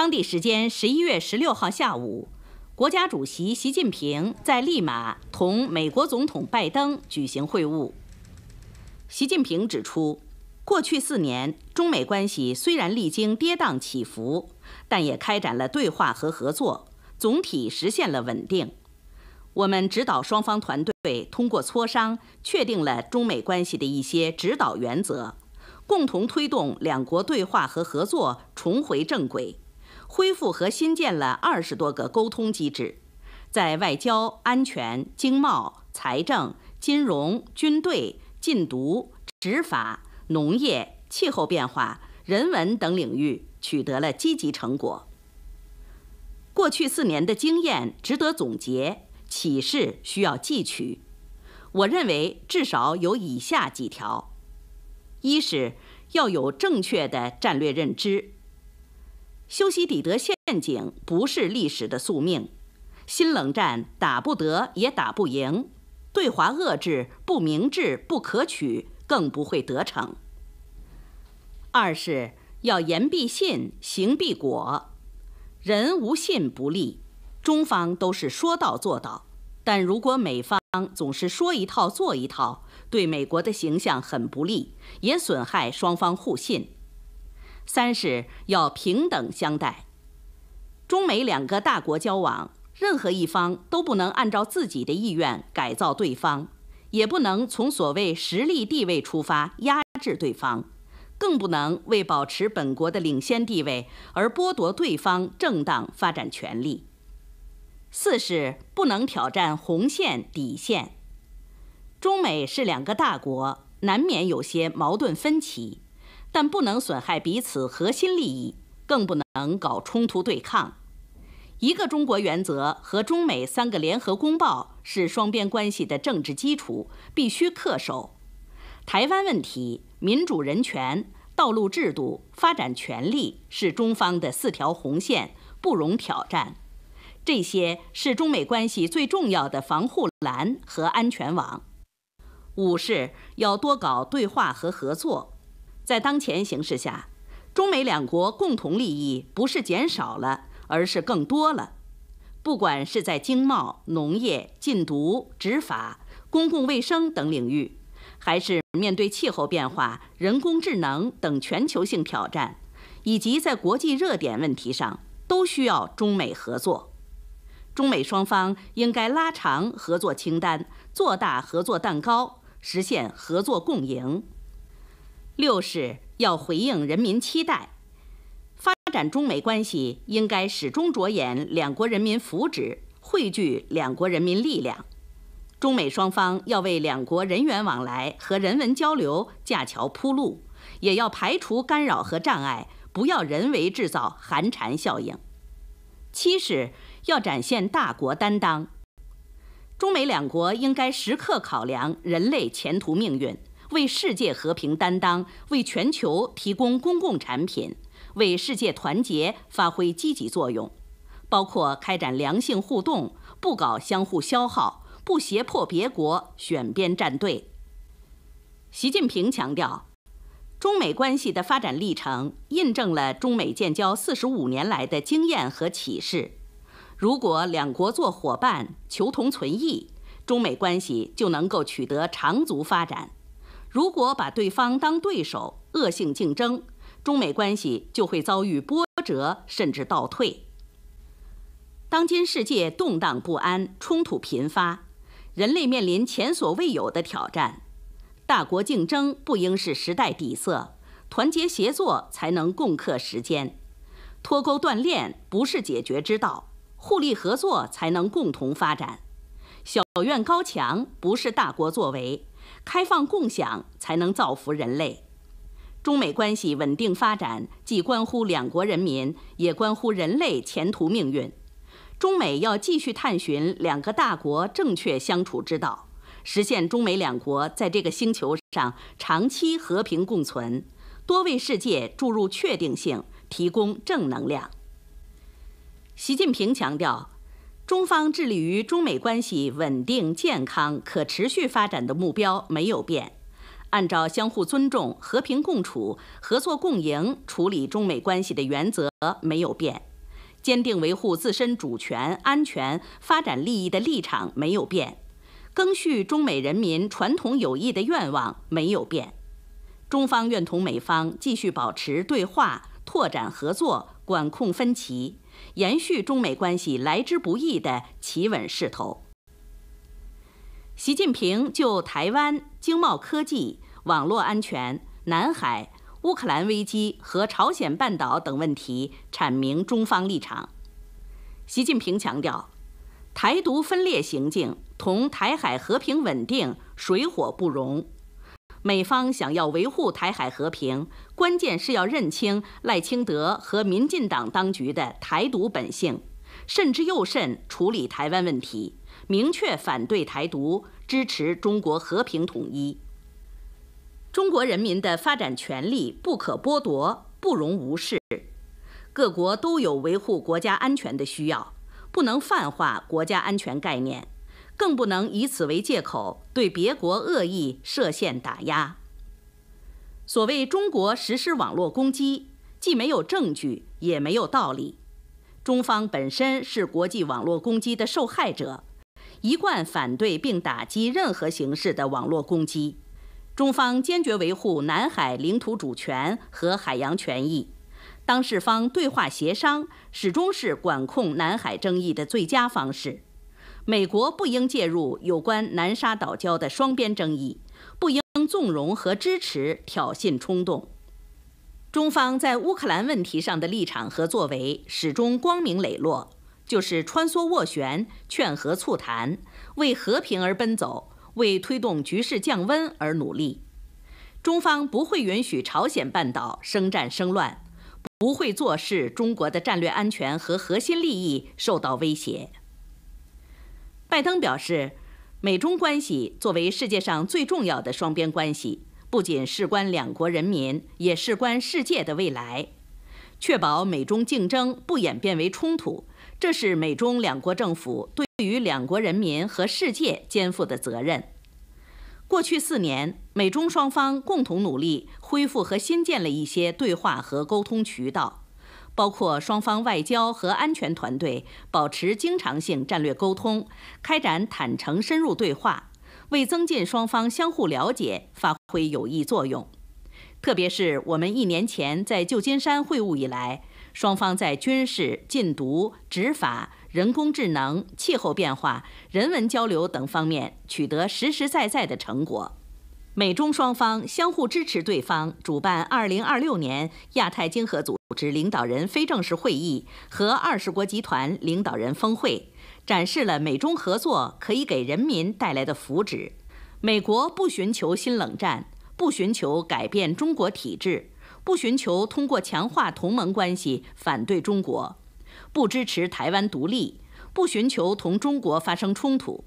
当地时间十一月十六号下午，国家主席习近平在利马同美国总统拜登举行会晤。习近平指出，过去四年，中美关系虽然历经跌宕起伏，但也开展了对话和合作，总体实现了稳定。我们指导双方团队通过磋商，确定了中美关系的一些指导原则，共同推动两国对话和合作重回正轨。恢复和新建了二十多个沟通机制，在外交、安全、经贸、财政、金融、军队、禁毒、执法、农业、气候变化、人文等领域取得了积极成果。过去四年的经验值得总结，启示需要汲取。我认为至少有以下几条：一是要有正确的战略认知。修昔底德陷阱不是历史的宿命，新冷战打不得也打不赢，对华遏制不明智不可取，更不会得逞。二是要言必信，行必果，人无信不立。中方都是说到做到，但如果美方总是说一套做一套，对美国的形象很不利，也损害双方互信。三是要平等相待，中美两个大国交往，任何一方都不能按照自己的意愿改造对方，也不能从所谓实力地位出发压制对方，更不能为保持本国的领先地位而剥夺对方正当发展权利。四是不能挑战红线底线，中美是两个大国，难免有些矛盾分歧。但不能损害彼此核心利益，更不能搞冲突对抗。一个中国原则和中美三个联合公报是双边关系的政治基础，必须恪守。台湾问题、民主人权、道路制度、发展权利是中方的四条红线，不容挑战。这些是中美关系最重要的防护栏和安全网。五是要多搞对话和合作。在当前形势下，中美两国共同利益不是减少了，而是更多了。不管是在经贸、农业、禁毒、执法、公共卫生等领域，还是面对气候变化、人工智能等全球性挑战，以及在国际热点问题上，都需要中美合作。中美双方应该拉长合作清单，做大合作蛋糕，实现合作共赢。六是要回应人民期待，发展中美关系应该始终着眼两国人民福祉，汇聚两国人民力量。中美双方要为两国人员往来和人文交流架桥铺路，也要排除干扰和障碍，不要人为制造寒蝉效应。七是要展现大国担当，中美两国应该时刻考量人类前途命运。为世界和平担当，为全球提供公共产品，为世界团结发挥积极作用，包括开展良性互动，不搞相互消耗，不胁迫别国选边站队。习近平强调，中美关系的发展历程印证了中美建交四十五年来的经验和启示。如果两国做伙伴，求同存异，中美关系就能够取得长足发展。如果把对方当对手，恶性竞争，中美关系就会遭遇波折，甚至倒退。当今世界动荡不安，冲突频发，人类面临前所未有的挑战。大国竞争不应是时代底色，团结协作才能共克时艰。脱钩断链不是解决之道，互利合作才能共同发展。小院高墙不是大国作为。开放共享才能造福人类。中美关系稳定发展，既关乎两国人民，也关乎人类前途命运。中美要继续探寻两个大国正确相处之道，实现中美两国在这个星球上长期和平共存，多为世界注入确定性，提供正能量。习近平强调。中方致力于中美关系稳定、健康、可持续发展的目标没有变，按照相互尊重、和平共处、合作共赢处理中美关系的原则没有变，坚定维护自身主权、安全、发展利益的立场没有变，赓续中美人民传统友谊的愿望没有变，中方愿同美方继续保持对话，拓展合作，管控分歧。延续中美关系来之不易的企稳势头。习近平就台湾、经贸、科技、网络安全、南海、乌克兰危机和朝鲜半岛等问题阐明中方立场。习近平强调，台独分裂行径同台海和平稳定水火不容。美方想要维护台海和平，关键是要认清赖清德和民进党当局的台独本性，慎之又慎处理台湾问题，明确反对台独，支持中国和平统一。中国人民的发展权利不可剥夺，不容无视。各国都有维护国家安全的需要，不能泛化国家安全概念。更不能以此为借口对别国恶意设限打压。所谓中国实施网络攻击，既没有证据，也没有道理。中方本身是国际网络攻击的受害者，一贯反对并打击任何形式的网络攻击。中方坚决维护南海领土主权和海洋权益。当事方对话协商始终是管控南海争议的最佳方式。美国不应介入有关南沙岛礁的双边争议，不应纵容和支持挑衅冲动。中方在乌克兰问题上的立场和作为始终光明磊落，就是穿梭斡旋、劝和促谈，为和平而奔走，为推动局势降温而努力。中方不会允许朝鲜半岛生战生乱，不会坐视中国的战略安全和核心利益受到威胁。拜登表示，美中关系作为世界上最重要的双边关系，不仅事关两国人民，也事关世界的未来。确保美中竞争不演变为冲突，这是美中两国政府对于两国人民和世界肩负的责任。过去四年，美中双方共同努力，恢复和新建了一些对话和沟通渠道。包括双方外交和安全团队保持经常性战略沟通，开展坦诚深入对话，为增进双方相互了解发挥有益作用。特别是我们一年前在旧金山会晤以来，双方在军事、禁毒、执法、人工智能、气候变化、人文交流等方面取得实实在在的成果。美中双方相互支持对方，主办2026年亚太经合组织领导人非正式会议和二十国集团领导人峰会，展示了美中合作可以给人民带来的福祉。美国不寻求新冷战，不寻求改变中国体制，不寻求通过强化同盟关系反对中国，不支持台湾独立，不寻求同中国发生冲突，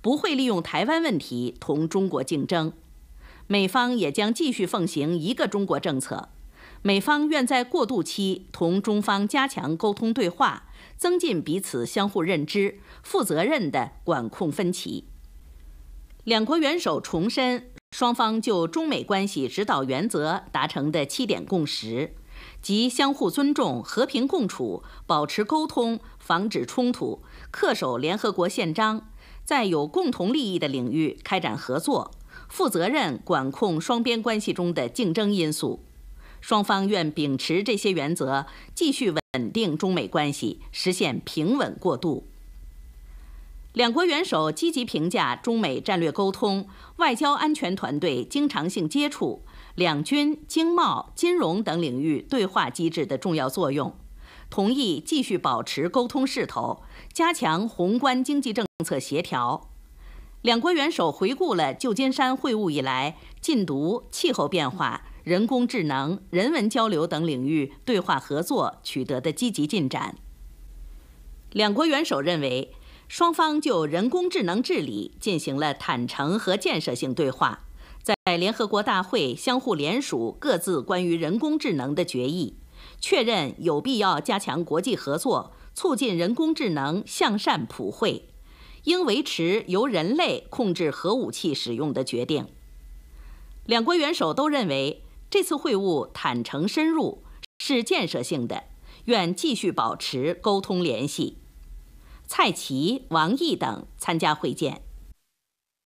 不会利用台湾问题同中国竞争。美方也将继续奉行一个中国政策。美方愿在过渡期同中方加强沟通对话，增进彼此相互认知，负责任地管控分歧。两国元首重申双方就中美关系指导原则达成的七点共识，即相互尊重、和平共处、保持沟通、防止冲突、恪守联合国宪章，在有共同利益的领域开展合作。负责任管控双边关系中的竞争因素，双方愿秉持这些原则，继续稳定中美关系，实现平稳过渡。两国元首积极评价中美战略沟通、外交安全团队经常性接触、两军、经贸、金融等领域对话机制的重要作用，同意继续保持沟通势头，加强宏观经济政策协调。两国元首回顾了旧金山会晤以来，禁毒、气候变化、人工智能、人文交流等领域对话合作取得的积极进展。两国元首认为，双方就人工智能治理进行了坦诚和建设性对话，在联合国大会相互联署各自关于人工智能的决议，确认有必要加强国际合作，促进人工智能向善普惠。应维持由人类控制核武器使用的决定。两国元首都认为这次会晤坦诚深入，是建设性的，愿继续保持沟通联系。蔡奇、王毅等参加会见。